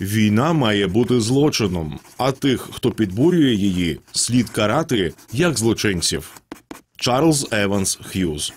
Війна має бути злочином, а тих, хто підбурює її, слід карати як злочинців. Чарльз Еванс Х'юз